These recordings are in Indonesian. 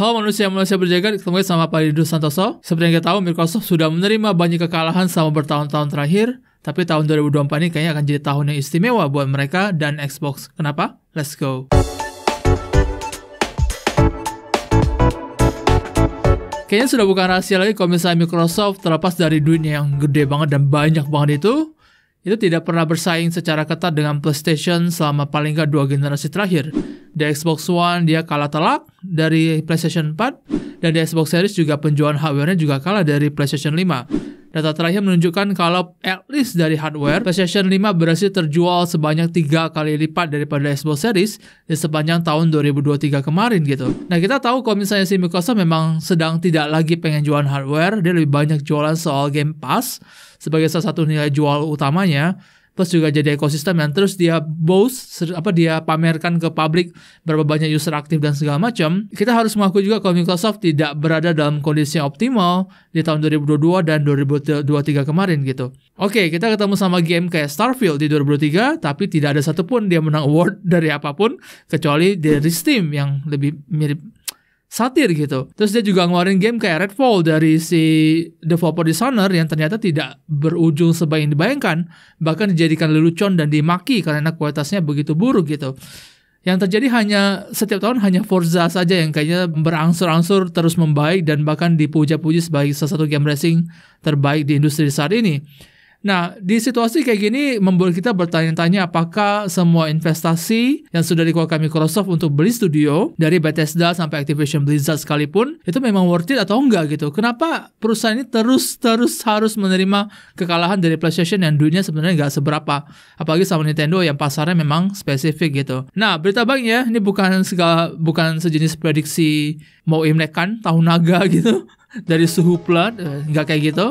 Halo manusia-manusia berjaga ketemu sama Pak Ridu Santoso. Seperti yang kita tahu, Microsoft sudah menerima banyak kekalahan selama bertahun-tahun terakhir. Tapi tahun 2024 ini kayaknya akan jadi tahun yang istimewa buat mereka dan Xbox. Kenapa? Let's go. Kayaknya sudah bukan rahasia lagi kalau misalnya Microsoft terlepas dari duitnya yang gede banget dan banyak banget itu, itu tidak pernah bersaing secara ketat dengan PlayStation selama paling nggak dua generasi terakhir. Di Xbox One dia kalah telak dari PlayStation 4 dan di Xbox Series juga penjualan hardware-nya juga kalah dari PlayStation 5. Data terakhir menunjukkan kalau at least dari hardware, PlayStation 5 berhasil terjual sebanyak tiga kali lipat daripada Xbox Series di sepanjang tahun 2023 kemarin gitu. Nah kita tahu kalau misalnya si Microsoft memang sedang tidak lagi pengen jualan hardware, dia lebih banyak jualan soal Game Pass sebagai salah satu nilai jual utamanya plus juga jadi ekosistem yang terus dia boast apa dia pamerkan ke publik berapa banyak user aktif dan segala macam kita harus mengakui juga kalau Microsoft tidak berada dalam kondisi optimal di tahun 2022 dan 2023 kemarin gitu oke okay, kita ketemu sama game kayak Starfield di 2023 tapi tidak ada satupun dia menang award dari apapun kecuali dari Steam yang lebih mirip satir gitu. Terus dia juga ngeluarin game kayak Redfall dari si developer designer yang ternyata tidak berujung sebaik yang dibayangkan, bahkan dijadikan lelucon dan dimaki karena kualitasnya begitu buruk gitu. Yang terjadi hanya setiap tahun hanya Forza saja yang kayaknya berangsur-angsur terus membaik dan bahkan dipuja-puji sebagai salah satu game racing terbaik di industri saat ini. Nah, di situasi kayak gini membuat kita bertanya-tanya apakah semua investasi yang sudah dikeluarkan Microsoft untuk beli studio dari Bethesda sampai Activision Blizzard sekalipun itu memang worth it atau enggak gitu. Kenapa perusahaan ini terus-terus harus menerima kekalahan dari PlayStation yang duitnya sebenarnya nggak seberapa. Apalagi sama Nintendo yang pasarnya memang spesifik gitu. Nah, berita ya, ini bukan segala bukan sejenis prediksi mau Imlek kan tahun naga gitu dari suhu plat eh, nggak kayak gitu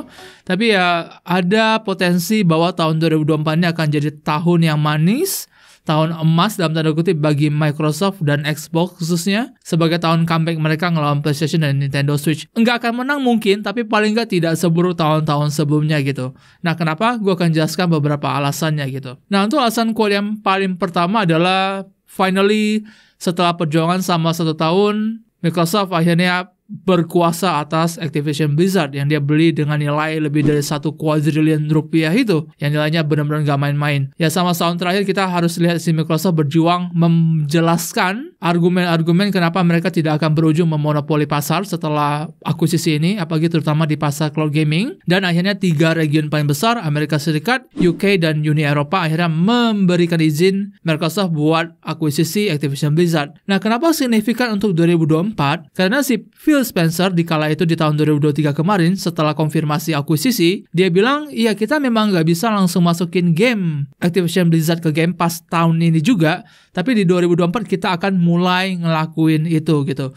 tapi ya ada potensi bahwa tahun 2024 ini akan jadi tahun yang manis tahun emas dalam tanda kutip bagi Microsoft dan Xbox khususnya sebagai tahun comeback mereka ngelawan PlayStation dan Nintendo Switch. Nggak akan menang mungkin, tapi paling nggak tidak seburuk tahun-tahun sebelumnya gitu. Nah kenapa? Gue akan jelaskan beberapa alasannya gitu. Nah untuk alasan kuat yang paling pertama adalah finally setelah perjuangan sama satu tahun, Microsoft akhirnya berkuasa atas Activision Blizzard yang dia beli dengan nilai lebih dari satu kuadriliun rupiah itu yang nilainya benar-benar gak main-main ya sama tahun terakhir kita harus lihat si Microsoft berjuang menjelaskan argumen-argumen kenapa mereka tidak akan berujung memonopoli pasar setelah akuisisi ini apalagi terutama di pasar cloud gaming dan akhirnya tiga region paling besar Amerika Serikat, UK, dan Uni Eropa akhirnya memberikan izin Microsoft buat akuisisi Activision Blizzard nah kenapa signifikan untuk 2024? karena si Phil Phil Spencer di kala itu di tahun 2023 kemarin setelah konfirmasi akuisisi, dia bilang, ya kita memang nggak bisa langsung masukin game Activision Blizzard ke Game Pass tahun ini juga, tapi di 2024 kita akan mulai ngelakuin itu gitu.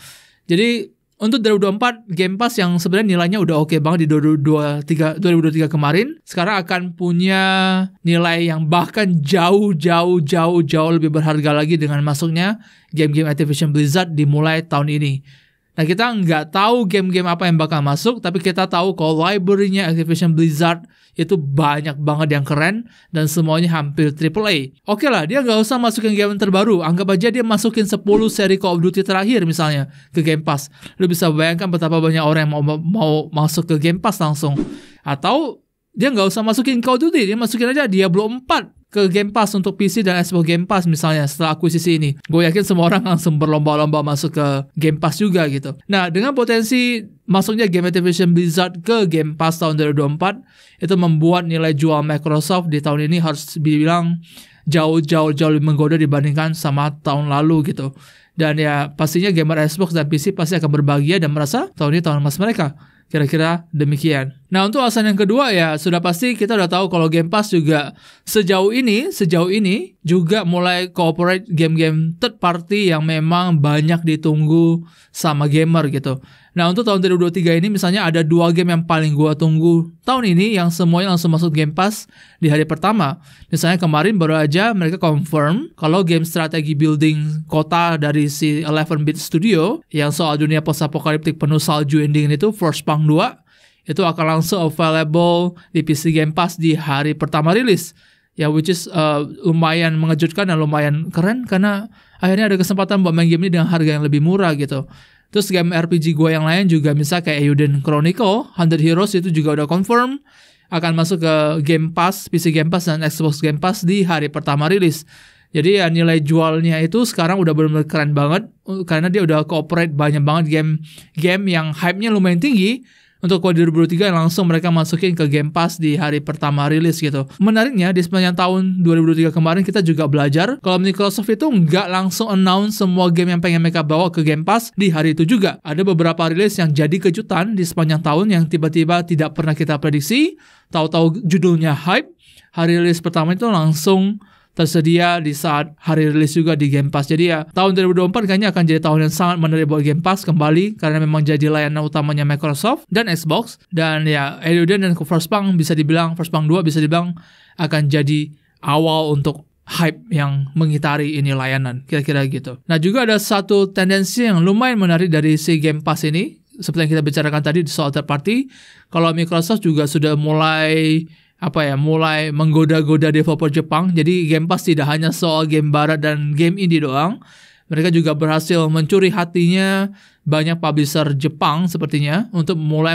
Jadi untuk 2024 Game Pass yang sebenarnya nilainya udah oke okay banget di 2023 2023 kemarin sekarang akan punya nilai yang bahkan jauh jauh jauh jauh lebih berharga lagi dengan masuknya game-game Activision Blizzard dimulai tahun ini. Nah kita nggak tahu game-game apa yang bakal masuk, tapi kita tahu kalau library-nya Activision Blizzard itu banyak banget yang keren dan semuanya hampir triple A Oke lah, dia nggak usah masukin game terbaru, anggap aja dia masukin 10 seri Call of Duty terakhir misalnya ke Game Pass. Lu bisa bayangkan betapa banyak orang yang mau, mau masuk ke Game Pass langsung. Atau dia nggak usah masukin Call of Duty, dia masukin aja Diablo 4 ke Game Pass untuk PC dan Xbox Game Pass misalnya setelah akuisisi ini. Gue yakin semua orang langsung berlomba-lomba masuk ke Game Pass juga gitu. Nah, dengan potensi masuknya Game Activision Blizzard ke Game Pass tahun 2024 itu membuat nilai jual Microsoft di tahun ini harus dibilang jauh-jauh jauh lebih menggoda dibandingkan sama tahun lalu gitu. Dan ya pastinya gamer Xbox dan PC pasti akan berbahagia dan merasa tahun ini tahun emas mereka. Kira-kira demikian. Nah, untuk alasan yang kedua ya, sudah pasti kita udah tahu kalau Game Pass juga sejauh ini, sejauh ini juga mulai cooperate game-game third party yang memang banyak ditunggu sama gamer gitu. Nah untuk tahun 2023 ini misalnya ada dua game yang paling gue tunggu tahun ini yang semuanya langsung masuk Game Pass di hari pertama. Misalnya kemarin baru aja mereka confirm kalau game strategi building kota dari si 11-bit studio yang soal dunia post-apokaliptik penuh salju ending itu First Punk 2 itu akan langsung available di PC Game Pass di hari pertama rilis ya which is uh, lumayan mengejutkan dan lumayan keren karena akhirnya ada kesempatan buat main game ini dengan harga yang lebih murah gitu. Terus game RPG gue yang lain juga misal kayak Euden Chronicle, Hundred Heroes itu juga udah confirm akan masuk ke Game Pass, PC Game Pass dan Xbox Game Pass di hari pertama rilis. Jadi ya nilai jualnya itu sekarang udah benar-benar keren banget karena dia udah cooperate banyak banget game game yang hype-nya lumayan tinggi untuk Kod 2023 langsung mereka masukin ke Game Pass di hari pertama rilis gitu. Menariknya di sepanjang tahun 2023 kemarin kita juga belajar kalau Microsoft itu nggak langsung announce semua game yang pengen mereka bawa ke Game Pass di hari itu juga. Ada beberapa rilis yang jadi kejutan di sepanjang tahun yang tiba-tiba tidak pernah kita prediksi, tahu-tahu judulnya hype, hari rilis pertama itu langsung tersedia di saat hari rilis juga di Game Pass. Jadi ya tahun 2024 kayaknya akan jadi tahun yang sangat menarik buat Game Pass kembali karena memang jadi layanan utamanya Microsoft dan Xbox dan ya Elden dan Frostpunk bisa dibilang Frostpunk 2 bisa dibilang akan jadi awal untuk hype yang mengitari ini layanan kira-kira gitu. Nah juga ada satu tendensi yang lumayan menarik dari si Game Pass ini seperti yang kita bicarakan tadi di soal third party, kalau Microsoft juga sudah mulai apa ya mulai menggoda-goda developer Jepang. Jadi Game Pass tidak hanya soal game barat dan game indie doang. Mereka juga berhasil mencuri hatinya banyak publisher Jepang sepertinya untuk mulai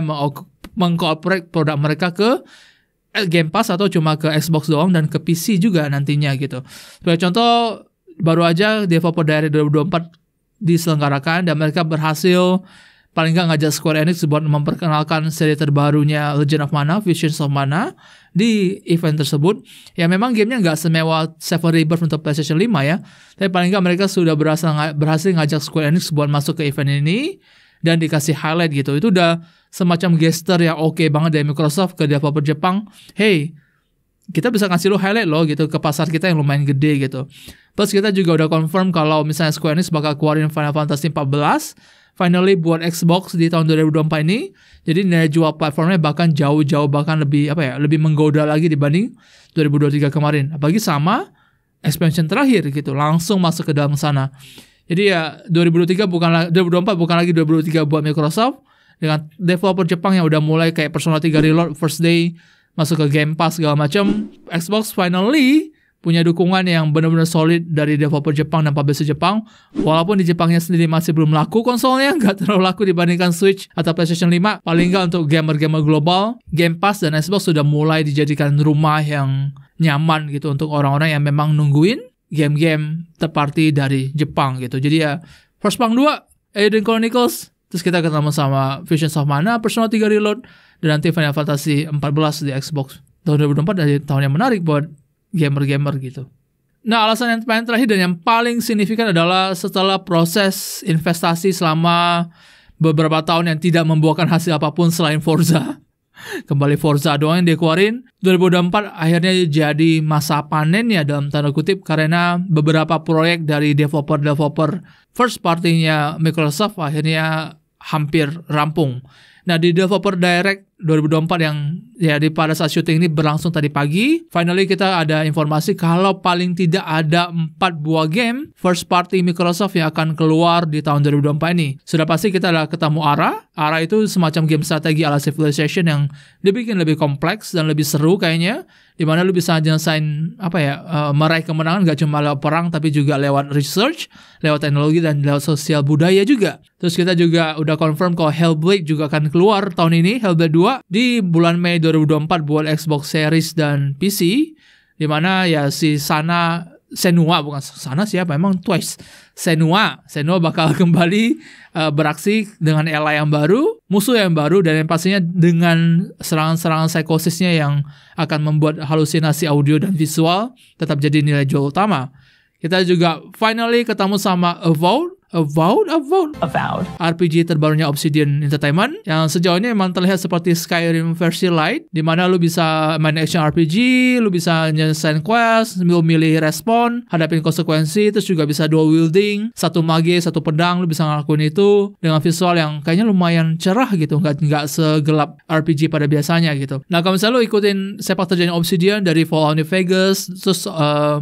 mengkorporate produk mereka ke Game Pass atau cuma ke Xbox doang dan ke PC juga nantinya gitu. Sebagai contoh baru aja developer dari 2024 diselenggarakan dan mereka berhasil paling nggak ngajak Square Enix buat memperkenalkan seri terbarunya Legend of Mana, Visions of Mana di event tersebut. Ya memang gamenya nggak semewah Seven Rebirth untuk PlayStation 5 ya. Tapi paling nggak mereka sudah berhasil, berhasil ngajak Square Enix buat masuk ke event ini dan dikasih highlight gitu. Itu udah semacam gesture yang oke okay banget dari Microsoft ke developer Jepang. Hey, kita bisa kasih lo highlight lo gitu ke pasar kita yang lumayan gede gitu. Plus kita juga udah confirm kalau misalnya Square Enix bakal keluarin Final Fantasy 14 finally buat Xbox di tahun 2024 ini. Jadi nilai jual platformnya bahkan jauh-jauh bahkan lebih apa ya, lebih menggoda lagi dibanding 2023 kemarin. Apalagi sama expansion terakhir gitu, langsung masuk ke dalam sana. Jadi ya 2023 bukan 2024 bukan lagi 2023 buat Microsoft dengan developer Jepang yang udah mulai kayak Persona 3 Reload first day masuk ke Game Pass segala macam. Xbox finally punya dukungan yang benar-benar solid dari developer Jepang dan publisher Jepang. Walaupun di Jepangnya sendiri masih belum laku konsolnya, nggak terlalu laku dibandingkan Switch atau PlayStation 5. Paling nggak untuk gamer-gamer global, Game Pass dan Xbox sudah mulai dijadikan rumah yang nyaman gitu untuk orang-orang yang memang nungguin game-game terparti dari Jepang gitu. Jadi ya, First Punk 2, Aiden Chronicles, terus kita ketemu sama Vision of Mana, Persona 3 Reload, dan nanti Final Fantasy 14 di Xbox tahun 2024 dari tahun yang menarik buat gamer-gamer gitu. Nah, alasan yang paling terakhir dan yang paling signifikan adalah setelah proses investasi selama beberapa tahun yang tidak membuahkan hasil apapun selain Forza. Kembali Forza doang yang dikeluarin. 2004 akhirnya jadi masa panennya dalam tanda kutip karena beberapa proyek dari developer-developer first partinya Microsoft akhirnya hampir rampung. Nah, di developer direct 2024 yang ya di pada saat syuting ini berlangsung tadi pagi. Finally kita ada informasi kalau paling tidak ada 4 buah game first party Microsoft yang akan keluar di tahun 2024 ini. Sudah pasti kita ada ketemu ARA. ARA itu semacam game strategi ala Civilization yang dibikin lebih kompleks dan lebih seru kayaknya. Dimana lu bisa nyelesain apa ya, uh, meraih kemenangan gak cuma lewat perang tapi juga lewat research, lewat teknologi dan lewat sosial budaya juga. Terus kita juga udah confirm kalau Hellblade juga akan keluar tahun ini, Hellblade 2 kedua di bulan Mei 2024 buat Xbox Series dan PC di mana ya si Sana Senua bukan Sana siapa memang Twice Senua Senua bakal kembali uh, beraksi dengan Ella yang baru musuh yang baru dan yang pastinya dengan serangan-serangan psikosisnya yang akan membuat halusinasi audio dan visual tetap jadi nilai jual utama kita juga finally ketemu sama Evolve Avowed, Avowed, Avowed. RPG terbarunya Obsidian Entertainment yang sejauh ini memang terlihat seperti Skyrim versi light, di mana lu bisa main action RPG, lu bisa nyelesain quest, lu milih respon, hadapin konsekuensi, terus juga bisa dual wielding, satu mage, satu pedang, lu bisa ngelakuin itu dengan visual yang kayaknya lumayan cerah gitu, nggak nggak segelap RPG pada biasanya gitu. Nah kalau misalnya lu ikutin sepak terjangnya Obsidian dari Fallout New Vegas, terus uh,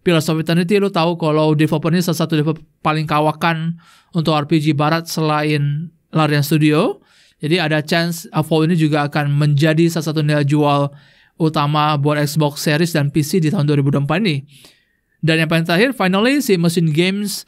Pillars of Eternity lu tahu kalau developer ini salah satu developer paling kawakan untuk RPG barat selain Larian Studio. Jadi ada chance Avow ini juga akan menjadi salah satu nilai jual utama buat Xbox Series dan PC di tahun 2024 ini. Dan yang paling terakhir, finally si Machine Games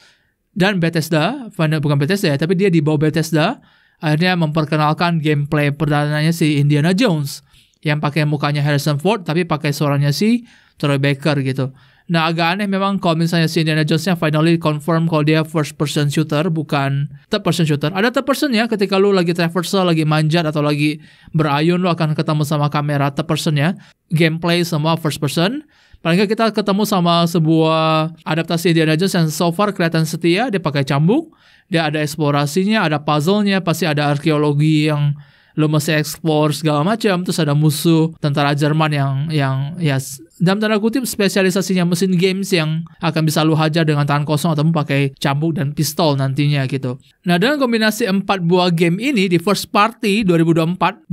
dan Bethesda, bukan Bethesda ya, tapi dia di bawah Bethesda, akhirnya memperkenalkan gameplay perdananya si Indiana Jones yang pakai mukanya Harrison Ford tapi pakai suaranya si Troy Baker gitu. Nah agak aneh memang kalau misalnya si Indiana nya finally confirm kalau dia first person shooter bukan third person shooter. Ada third person ya ketika lu lagi traversal, lagi manjat atau lagi berayun lu akan ketemu sama kamera third person ya. Gameplay semua first person. Paling kita ketemu sama sebuah adaptasi Indiana Jones yang so far kelihatan setia, dia pakai cambuk, dia ada eksplorasinya, ada puzzle-nya, pasti ada arkeologi yang lo mesti explore segala macam terus ada musuh tentara Jerman yang yang ya dalam tanda kutip spesialisasinya mesin games yang akan bisa lu hajar dengan tangan kosong atau pakai cambuk dan pistol nantinya gitu. Nah dengan kombinasi empat buah game ini di first party 2024, 2024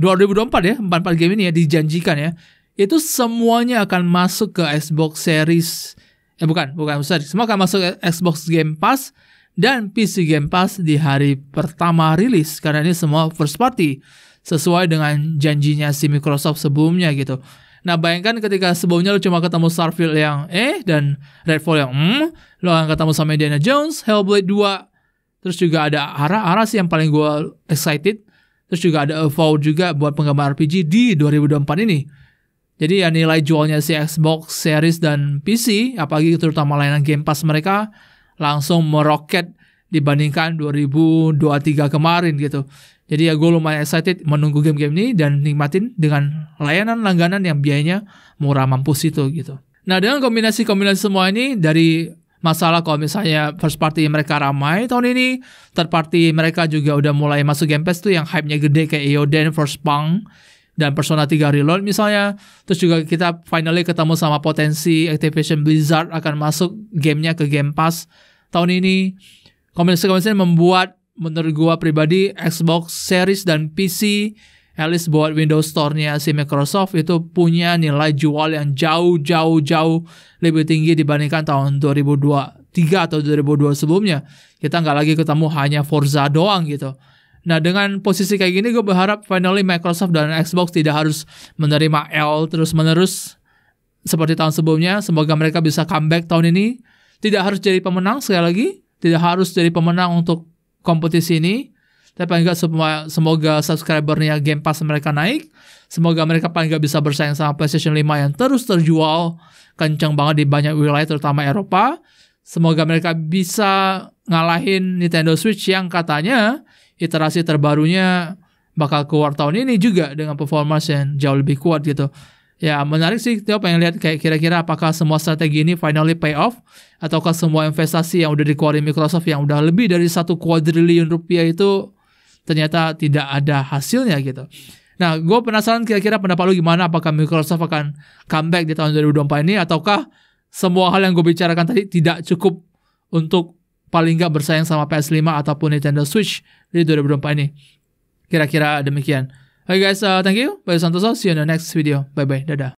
ya, 44 game ini ya dijanjikan ya, itu semuanya akan masuk ke Xbox Series, eh bukan, bukan, sorry, semua akan masuk ke Xbox Game Pass dan PC Game Pass di hari pertama rilis karena ini semua first party sesuai dengan janjinya si Microsoft sebelumnya gitu. Nah bayangkan ketika sebelumnya lo cuma ketemu Starfield yang eh dan Redfall yang hmm, lo akan ketemu sama Indiana Jones, Hellblade 2, terus juga ada Ara Ara sih yang paling gue excited, terus juga ada Evolve juga buat penggemar RPG di 2024 ini. Jadi ya nilai jualnya si Xbox Series dan PC, apalagi terutama layanan Game Pass mereka, langsung meroket dibandingkan 2023 kemarin gitu. Jadi ya gue lumayan excited menunggu game-game ini dan nikmatin dengan layanan langganan yang biayanya murah mampus itu gitu. Nah dengan kombinasi-kombinasi semua ini dari masalah kalau misalnya first party mereka ramai tahun ini, third party mereka juga udah mulai masuk Game Pass tuh yang hype-nya gede kayak Eoden, First Punk, dan Persona 3 Reload misalnya. Terus juga kita finally ketemu sama potensi Activision Blizzard akan masuk gamenya ke Game Pass tahun ini komunitas-komunitas membuat menurut gua pribadi Xbox Series dan PC at least buat Windows Store-nya si Microsoft itu punya nilai jual yang jauh jauh jauh lebih tinggi dibandingkan tahun 2023 atau 2002 sebelumnya. Kita nggak lagi ketemu hanya Forza doang gitu. Nah dengan posisi kayak gini gue berharap finally Microsoft dan Xbox tidak harus menerima L terus menerus seperti tahun sebelumnya. Semoga mereka bisa comeback tahun ini tidak harus jadi pemenang sekali lagi, tidak harus jadi pemenang untuk kompetisi ini. Tapi paling semua semoga subscribernya Game Pass mereka naik. Semoga mereka paling nggak bisa bersaing sama PlayStation 5 yang terus terjual kencang banget di banyak wilayah terutama Eropa. Semoga mereka bisa ngalahin Nintendo Switch yang katanya iterasi terbarunya bakal keluar tahun ini juga dengan performance yang jauh lebih kuat gitu. Ya, menarik sih Tio pengen lihat kayak kira-kira apakah semua strategi ini finally pay off ataukah semua investasi yang udah dikeluarin Microsoft yang udah lebih dari satu kuadriliun rupiah itu ternyata tidak ada hasilnya gitu. Nah, gue penasaran kira-kira pendapat lu gimana apakah Microsoft akan comeback di tahun 2024 ini ataukah semua hal yang gue bicarakan tadi tidak cukup untuk paling nggak bersaing sama PS5 ataupun Nintendo Switch di 2024 ini. Kira-kira demikian. Hai guys, uh, thank you. Bye Santoso. See you in the next video. Bye bye. Dadah.